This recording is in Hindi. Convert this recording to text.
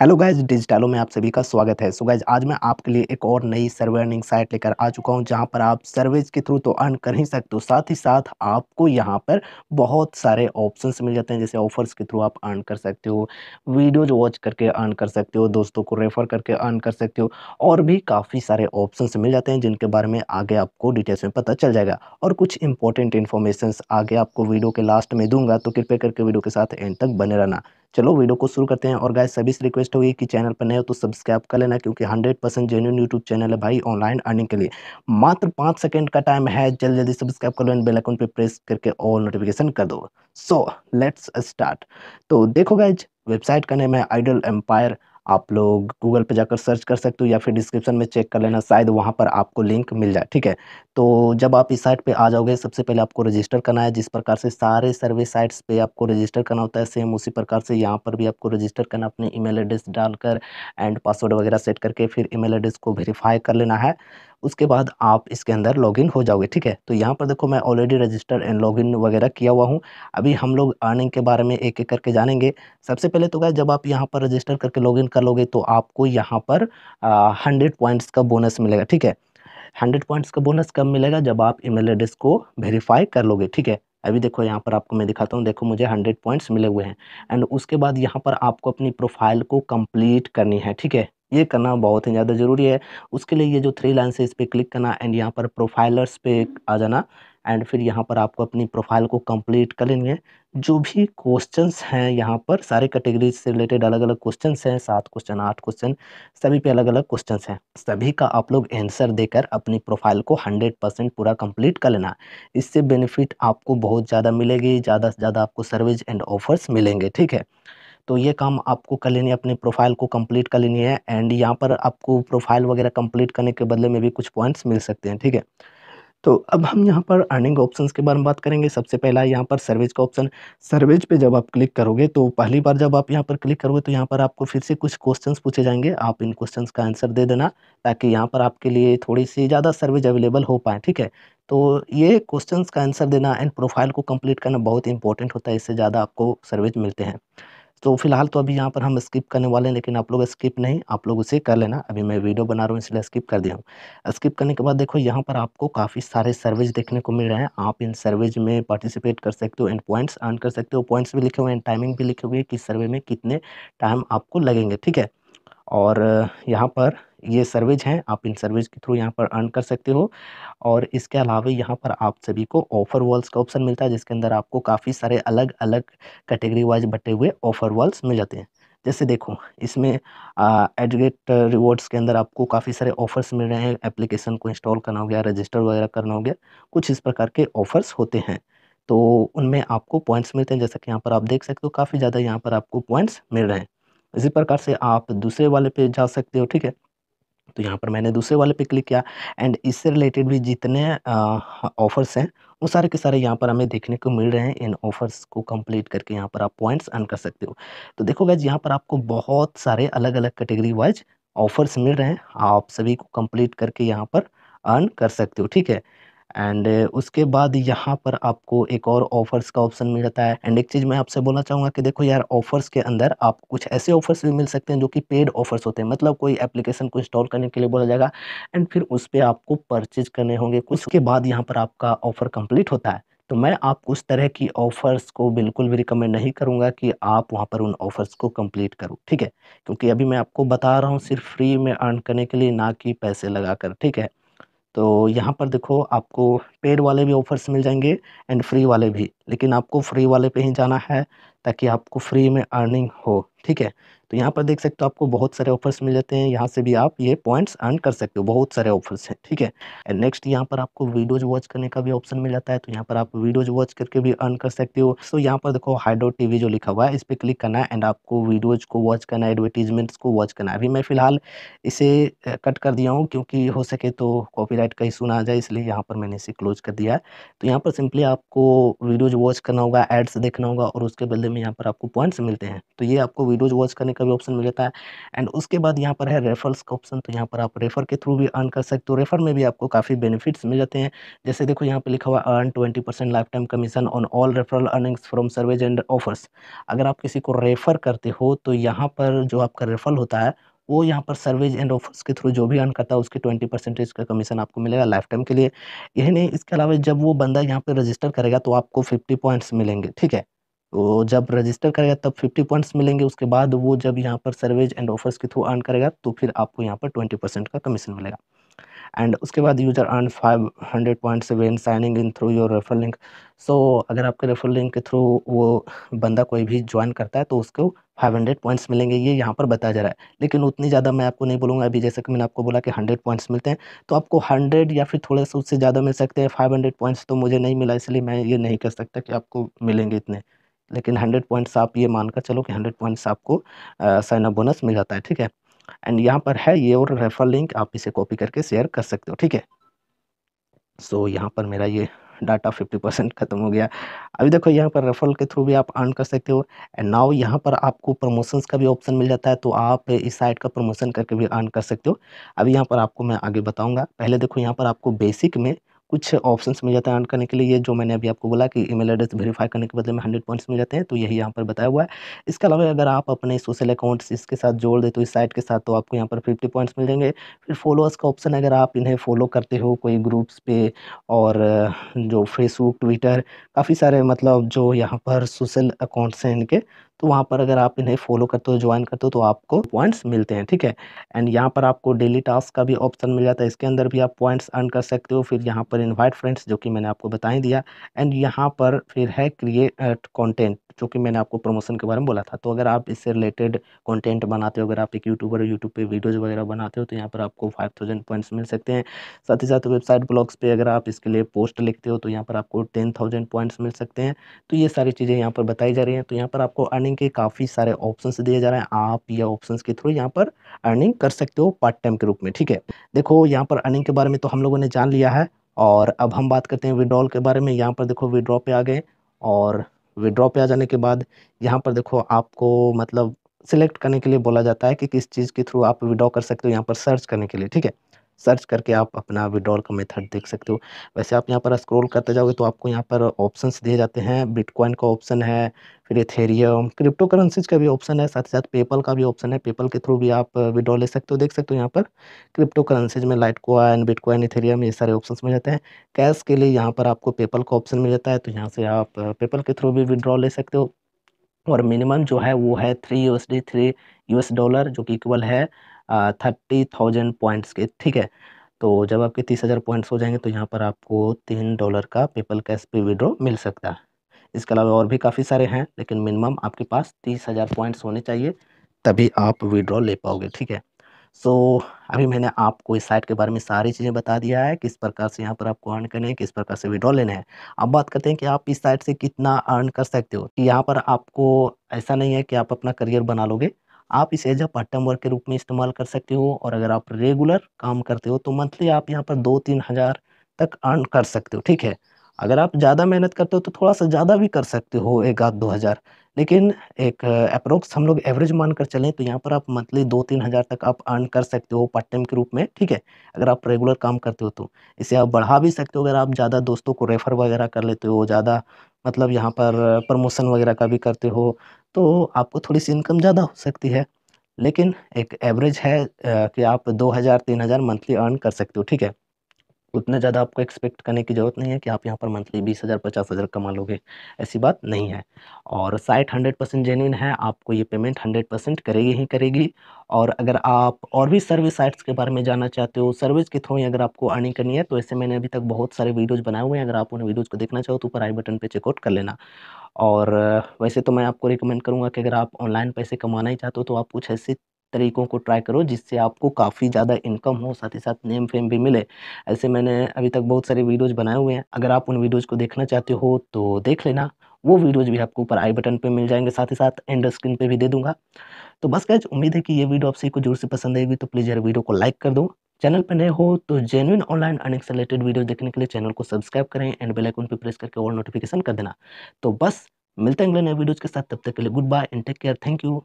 हेलो गाइज डिजिटलो में आप सभी का स्वागत है सो so गाइज आज मैं आपके लिए एक और नई सर्वे अर्निंग साइट लेकर आ चुका हूं जहां पर आप सर्वेज के थ्रू तो अर्न कर ही सकते हो साथ ही साथ आपको यहां पर बहुत सारे ऑप्शंस मिल जाते हैं जैसे ऑफर्स के थ्रू आप अर्न कर सकते हो वीडियोज वॉच करके अर्न कर सकते हो दोस्तों को रेफर करके अर्न कर सकते हो और भी काफ़ी सारे ऑप्शन मिल जाते हैं जिनके बारे में आगे आपको डिटेल्स में पता चल जाएगा और कुछ इंपॉर्टेंट इन्फॉर्मेशन आगे आपको वीडियो के लास्ट में दूंगा तो कृपया करके वीडियो के साथ एंड तक बने रहना चलो वीडियो को शुरू करते हैं और गाय सभी से रिक्वेस्ट होगी कि चैनल पर नए हो तो सब्सक्राइब कर लेना क्योंकि hundred percent genuine YouTube channel है भाई ऑनलाइन अर्निंग के लिए मात्र पाँच सेकंड का टाइम है जल्दी जल्दी सब्सक्राइब कर लो बेलाइकन पर प्रेस करके ऑल नोटिफिकेशन कर दो सो लेट्स स्टार्ट तो देखो गाइज वेबसाइट का नेम है आइडल एम्पायर आप लोग गूगल पे जाकर सर्च कर सकते हो या फिर डिस्क्रिप्शन में चेक कर लेना शायद वहाँ पर आपको लिंक मिल जाए ठीक है तो जब आप इस साइट पे आ जाओगे सबसे पहले आपको रजिस्टर करना है जिस प्रकार से सारे सर्वे साइट्स पे आपको रजिस्टर करना होता है सेम उसी प्रकार से यहाँ पर भी आपको रजिस्टर करना अपने ई एड्रेस डालकर एंड पासवर्ड वगैरह सेट करके फिर ई एड्रेस को वेरीफाई कर लेना है उसके बाद आप इसके अंदर लॉगिन हो जाओगे ठीक है तो यहाँ पर देखो मैं ऑलरेडी रजिस्टर एंड लॉगिन वगैरह किया हुआ हूँ अभी हम लोग अर्निंग के बारे में एक एक करके जानेंगे सबसे पहले तो क्या जब आप यहाँ पर रजिस्टर करके लॉगिन कर लोगे तो आपको यहाँ पर हंड्रेड पॉइंट्स का बोनस मिलेगा ठीक है हंड्रेड पॉइंट्स का बोनस कब मिलेगा जब आप ई एड्रेस को वेरीफाई कर लोगे ठीक है अभी देखो यहाँ पर आपको मैं दिखाता हूँ देखो मुझे हंड्रेड पॉइंट्स मिले हुए हैं एंड उसके बाद यहाँ पर आपको अपनी प्रोफाइल को कंप्लीट करनी है ठीक है ये करना बहुत ही ज़्यादा ज़रूरी है उसके लिए ये जो थ्री लाइन से इस पर क्लिक करना एंड यहाँ पर प्रोफाइलर्स पे आ जाना एंड फिर यहाँ पर आपको अपनी प्रोफाइल को कंप्लीट कर लेंगे जो भी क्वेश्चंस हैं यहाँ पर सारे कैटेगरीज से रिलेटेड अलग अलग क्वेश्चंस हैं सात क्वेश्चन आठ क्वेश्चन सभी पे अलग अलग क्वेश्चंस हैं सभी का आप लोग आंसर देकर अपनी प्रोफाइल को हंड्रेड परसेंट पूरा कंप्लीट कर लेना इससे बेनिफिट आपको बहुत ज़्यादा मिलेगी ज़्यादा से ज़्यादा आपको सर्विस एंड ऑफर्स मिलेंगे ठीक है तो ये काम आपको कर लेनी है अपने प्रोफाइल को कंप्लीट कर लेनी है एंड यहाँ पर आपको प्रोफाइल वगैरह कंप्लीट करने के बदले में भी कुछ पॉइंट्स मिल सकते हैं ठीक है तो अब हम यहाँ पर अर्निंग ऑप्शंस के बारे में बात करेंगे सबसे पहला यहाँ पर सर्विस का ऑप्शन सर्विस पे जब आप क्लिक करोगे तो पहली बार जब आप यहाँ पर क्लिक करोगे तो यहाँ पर आपको फिर से कुछ क्वेश्चंस पूछे जाएंगे आप इन क्वेश्चंस का आंसर दे देना ताकि यहाँ पर आपके लिए थोड़ी सी ज़्यादा सर्विस अवेलेबल हो पाए ठीक है तो ये क्वेश्चन का आंसर देना एंड प्रोफाइल को कंप्लीट करना बहुत इंपॉर्टेंट होता है इससे ज़्यादा आपको सर्विस मिलते हैं तो फिलहाल तो अभी यहाँ पर हम स्किप करने वाले हैं लेकिन आप लोग स्किप नहीं आप लोग उसे कर लेना अभी मैं वीडियो बना रहा हूँ इसलिए स्किप कर दिया हूँ स्किप करने के बाद देखो यहाँ पर आपको काफ़ी सारे सर्विस देखने को मिल रहे हैं आप इन सर्विस में पार्टिसिपेट कर सकते हो एंड पॉइंट्स अर्न कर सकते हो पॉइंट्स भी लिखे हुए हैं टाइमिंग भी लिखे हुए हैं किस सर्वे में कितने टाइम आपको लगेंगे ठीक है और यहाँ पर ये सर्विज हैं आप इन सर्विस के थ्रू यहाँ पर अर्न कर सकते हो और इसके अलावा यहाँ पर आप सभी को ऑफ़र वॉल्स का ऑप्शन मिलता है जिसके अंदर आपको काफ़ी सारे अलग अलग कैटेगरी वाइज बटे हुए ऑफ़र वॉल्स मिल जाते हैं जैसे देखो इसमें एडगेट रिवॉर्ड्स के अंदर आपको काफ़ी सारे ऑफ़र्स मिल रहे हैं एप्लीकेशन को इंस्टॉल करना हो गया रजिस्टर वगैरह करना हो गया कुछ इस प्रकार के ऑफ़र्स होते हैं तो उनमें आपको पॉइंट्स मिलते हैं जैसा कि यहाँ पर आप देख सकते हो काफ़ी ज़्यादा यहाँ पर आपको पॉइंट्स मिल रहे हैं इसी प्रकार से आप दूसरे वाले पे जा सकते हो ठीक है तो यहाँ पर मैंने दूसरे वाले पे क्लिक किया एंड इससे रिलेटेड भी जितने ऑफर्स हैं वो सारे के सारे यहाँ पर हमें देखने को मिल रहे हैं इन ऑफर्स को कंप्लीट करके यहाँ पर आप पॉइंट्स अर्न कर सकते हो तो देखो गैज यहाँ पर आपको बहुत सारे अलग अलग कैटेगरी वाइज ऑफर्स मिल रहे हैं आप सभी को कम्प्लीट करके यहाँ पर अर्न कर सकते हो ठीक है एंड उसके बाद यहाँ पर आपको एक और ऑफर्स का ऑप्शन मिलता है एंड एक चीज़ मैं आपसे बोलना चाहूँगा कि देखो यार ऑफर्स के अंदर आप कुछ ऐसे ऑफर्स भी मिल सकते हैं जो कि पेड ऑफर्स होते हैं मतलब कोई एप्लीकेशन को इंस्टॉल करने के लिए बोला जाएगा एंड फिर उस पर आपको परचेज करने होंगे कुछ के बाद यहाँ पर आपका ऑफर कंप्लीट होता है तो मैं आपको उस तरह की ऑफ़र्स को बिल्कुल भी रिकमेंड नहीं करूँगा कि आप वहाँ पर उन ऑफ़र्स को कंप्लीट करो ठीक है क्योंकि अभी मैं आपको बता रहा हूँ सिर्फ फ्री में अर्न करने के लिए ना कि पैसे लगा कर ठीक है तो यहाँ पर देखो आपको पेड वाले भी ऑफर्स मिल जाएंगे एंड फ्री वाले भी लेकिन आपको फ्री वाले पे ही जाना है ताकि आपको फ्री में अर्निंग हो ठीक है तो यहाँ पर देख सकते हो आपको बहुत सारे ऑफर्स मिल जाते हैं यहाँ से भी आप ये पॉइंट्स अर्न कर सकते हो बहुत सारे ऑफर्स हैं ठीक है एंड नेक्स्ट यहाँ पर आपको वीडियोज वॉच करने का भी ऑप्शन मिल जाता है तो यहाँ पर आप वीडियोज वॉच करके भी अर्न कर सकते हो तो यहाँ पर देखो हाइड्रो टीवी जो लिखा हुआ है इस पर क्लिक करना है एंड आपको वीडियोज को वॉच करना है एडवर्टीजमेंट्स को वॉच करना है अभी मैं फिलहाल इसे कट कर दिया हूँ क्योंकि हो सके तो कॉपी का इशू ना आ जाए इसलिए यहाँ पर मैंने इसे क्लोज कर दिया है तो यहाँ पर सिंपली आपको वीडियोज वॉच करना होगा एड्स देखना होगा और उसके बदले में यहाँ पर आपको पॉइंट्स मिलते हैं तो ये आपको वीडियोज वॉच करने का भी ऑप्शन मिल जाता है एंड उसके बाद यहाँ पर है रेफरल्स का ऑप्शन तो यहाँ पर आप रेफर के थ्रू भी अर्न कर सकते हो तो रेफर में भी आपको काफ़ी बेनिफिट्स मिल जाते हैं जैसे देखो यहाँ पर लिखा हुआ earn twenty percent lifetime commission on all referral earnings from surveys and offers अगर आप किसी को रेफ़र करते हो तो यहाँ पर जो आपका रेफरल होता है वो यहाँ पर सर्विस एंड ऑफर्स के थ्रू जो भी अर्न करता है उसके ट्वेंटी परसेंटेज का कमीशन आपको मिलेगा लाइफ टाइम के लिए यही नहीं इसके अलावा जब वो बंदा यहाँ पर रजिस्टर करेगा तो आपको फिफ्टी पॉइंट्स मिलेंगे ठीक है तो जब रजिस्टर करेगा तब 50 पॉइंट्स मिलेंगे उसके बाद वो जब यहाँ पर सर्वेज एंड ऑफर्स के थ्रू अर्न करेगा तो फिर आपको यहाँ पर ट्वेंटी परसेंट का कमीशन मिलेगा एंड उसके बाद user earn five hundred points when signing in through your refer link so अगर आपके रेफर लिंक के थ्रू वो बंदा कोई भी ज्वाइन करता है तो उसको फाइव हंड्रेड पॉइंट्स मिलेंगे ये यहाँ पर बताया जा रहा है लेकिन उतनी ज़्यादा मैं आपको नहीं बोलूँगा अभी जैसे कि मैंने आपको बोला कि हंड्रेड पॉइंट्स मिलते हैं तो आपको हंड्रेड या फिर थोड़े से उससे ज़्यादा मिल सकते हैं फाइव हंड्रेड पॉइंट्स तो मुझे नहीं मिला इसलिए मैं ये नहीं कर सकता कि आपको मिलेंगे इतने लेकिन हंड्रेड पॉइंट्स आप ये मान कर चलो कि हंड्रेड पॉइंट्स आपको अप बोनस मिल जाता है ठीक है एंड यहाँ पर है ये और रेफर लिंक आप इसे कॉपी करके शेयर कर सकते हो ठीक है सो so, यहाँ पर मेरा ये डाटा फिफ्टी परसेंट खत्म हो गया अभी देखो यहाँ पर रेफरल के थ्रू भी आप अर्न कर सकते हो एंड नाउ यहाँ पर आपको प्रमोशंस का भी ऑप्शन मिल जाता है तो आप इस साइट का प्रमोशन करके भी अर्न कर सकते हो अभी यहाँ पर आपको मैं आगे बताऊँगा पहले देखो यहाँ पर आपको बेसिक में कुछ ऑप्शंस मिल जाते हैं अर्न करने के लिए ये जो मैंने अभी आपको बोला कि ईमेल एड्रेस वेरीफाई करने के बदले में हंड्रेड पॉइंट्स मिल जाते हैं तो यही यहाँ पर बताया हुआ है इसके अलावा अगर आप अपने सोशल अकाउंट्स इसके साथ जोड़ दे तो इस साइट के साथ तो आपको यहाँ पर फिफ्टी पॉइंट्स मिल जाएंगे फिर फॉलोअर्स का ऑप्शन अगर आप इन्हें फॉलो करते हो कोई ग्रुप्स पे और जो फेसबुक ट्विटर काफ़ी सारे मतलब जो यहाँ पर सोशल अकाउंट्स हैं इनके तो वहाँ पर अगर आप इन्हें फॉलो करते हो ज्वाइन करते हो तो आपको पॉइंट्स मिलते हैं ठीक है एंड यहाँ पर आपको डेली टास्क का भी ऑप्शन मिल जाता है इसके अंदर भी आप पॉइंट्स अर्न कर सकते हो फिर यहाँ पर इन्वाइट फ्रेंड्स जो कि मैंने आपको बताएं दिया एंड यहाँ पर फिर है क्रिएट कॉन्टेंट कि मैंने आपको प्रमोशन के बारे में बोला था तो अगर आप इससे रिलेटेड कंटेंट बनाते हो अगर आप एक यूट्यूबर यूट्यूब पे वीडियोज वगैरह बनाते हो तो यहाँ पर आपको फाइव थाउजेंड पॉइंट्स मिल सकते हैं साथ ही साथ वेबसाइट ब्लॉग्स पे अगर आप इसके लिए पोस्ट लिखते हो तो यहाँ पर आपको टेन थाउजेंड पॉइंट्स मिल सकते हैं तो ये सारी चीज़ें यहाँ पर बताई जा रही हैं तो यहाँ पर आपको अर्निंग के काफ़ी सारे ऑप्शन दिए जा रहे हैं आप या ऑप्शन के थ्रू यहाँ पर अर्निंग कर सकते हो पार्ट टाइम के रूप में ठीक है देखो यहाँ पर अर्निंग के बारे में तो हम लोगों ने जान लिया है और अब हम बात करते हैं विड्रॉल के बारे में यहाँ पर देखो विड्रॉ पे आ गए और विड्रॉ पे आ जाने के बाद यहाँ पर देखो आपको मतलब सिलेक्ट करने के लिए बोला जाता है कि किस चीज़ के थ्रू आप विड्रॉ कर सकते हो यहाँ पर सर्च करने के लिए ठीक है सर्च करके आप अपना विड्रॉल का मेथड देख सकते हो वैसे आप यहाँ पर स्क्रॉल करते जाओगे तो आपको यहाँ पर ऑप्शंस दिए जाते हैं बिटकॉइन का ऑप्शन है फिर एथेरियम क्रिप्टो करेंसीज का भी ऑप्शन है साथ ही साथ पेपल का भी ऑप्शन है पेपल के थ्रू भी आप विड्रॉ ले सकते हो देख सकते हो यहाँ पर क्रिप्टो करेंसीज में लाइट कॉइन बिटकॉइन इथेरियम ये सारे ऑप्शन मिल जाते हैं कैश के लिए यहाँ पर आपको पेपल का ऑप्शन मिल जाता है तो यहाँ से आप पेपल के थ्रू भी विड्रॉ ले सकते हो और मिनिमम जो है वो है three U S D three U S dollar जो कि इक्वल है थर्टी थाउजेंड पॉइंट्स के ठीक है तो जब आपके तीस हज़ार पॉइंट्स हो जाएंगे तो यहाँ पर आपको तीन डॉलर का पेपल कैश पे विड्रॉ मिल सकता है इसके अलावा और भी काफ़ी सारे हैं लेकिन मिनिमम आपके पास तीस हज़ार पॉइंट्स होने चाहिए तभी आप विड्रॉ ले पाओगे ठीक है सो so, अभी मैंने आपको इस साइट के बारे में सारी चीज़ें बता दिया है किस प्रकार से यहाँ पर आपको अर्न करने हैं किस प्रकार से विड्रॉ लेने हैं अब बात करते हैं कि आप इस साइट से कितना अर्न कर सकते हो यहाँ पर आपको ऐसा नहीं है कि आप अपना करियर बना लोगे आप इसे as a part time work के रूप में इस्तेमाल कर सकते हो और अगर आप रेगुलर काम करते हो तो मंथली आप यहाँ पर दो तीन हज़ार तक अर्न कर सकते हो ठीक है अगर आप ज़्यादा मेहनत करते हो तो थोड़ा सा ज़्यादा भी कर सकते हो एक आध दो हज़ार लेकिन एक अप्रोक्स हम लोग एवरेज मान कर चलें तो यहाँ पर आप मंथली दो तीन हज़ार तक आप अर्न कर सकते हो पार्ट टाइम के रूप में ठीक है अगर आप रेगुलर काम करते हो तो इसे आप बढ़ा भी सकते हो अगर आप ज़्यादा दोस्तों को रेफ़र वगैरह कर लेते हो ज़्यादा मतलब यहाँ पर प्रमोशन वगैरह का भी करते हो तो आपको थोड़ी सी इनकम ज़्यादा हो सकती है लेकिन एक एवरेज है कि आप दो हज़ार तीन हज़ार मंथली अर्न कर सकते हो ठीक है उतना ज़्यादा आपको एक्सपेक्ट करने की ज़रूरत नहीं है कि आप यहाँ पर मंथली बीस हज़ार पचास हज़ार कमा लोगे ऐसी बात नहीं है और साइट हंड्रेड परसेंट जेन्यून है आपको ये पेमेंट हंड्रेड परसेंट करेगी ही करेगी और अगर आप और भी सर्विस साइट्स के बारे में जानना चाहते हो सर्विस के थ्रू ही अगर आपको अर्निंग करनी है तो ऐसे मैंने अभी तक बहुत सारे वीडियोज़ बनाए हुए हैं अगर आप उन वीडियोज़ को देखना चाहो तो ऊपर आई बटन पर चेकआउट कर लेना और वैसे तो मैं आपको रिकमेंड करूँगा कि अगर आप ऑनलाइन पैसे कमाना ही चाहते हो तो आप कुछ ऐसी तरीक़ों को ट्राई करो जिससे आपको काफ़ी ज़्यादा इनकम हो साथ ही साथ नेम फेम भी मिले ऐसे मैंने अभी तक बहुत सारे वीडियोज़ बनाए हुए हैं अगर आप उन वीडियोज़ को देखना चाहते हो तो देख लेना वो वीडियोज़ भी आपको ऊपर आई बटन पे मिल जाएंगे साथ ही साथ एंड स्क्रीन पे भी दे दूंगा तो बस कैच उम्मीद है कि ये वीडियो आपसे को जोर से पसंद आएगी तो प्लीज़ यार वीडियो को लाइक कर दो चैनल पर नए हो तो जेनुइन ऑनलाइन अर्निंग से रिलेटेड वीडियो देखने के लिए चैनल को सब्सक्राइब करें एंड बेलाइकन पर प्रेस करके और नोटिफिकेशन कर देना तो बस मिलते हैं अगले नए वीडियोज़ के साथ तब तक के लिए goodbye and take care thank you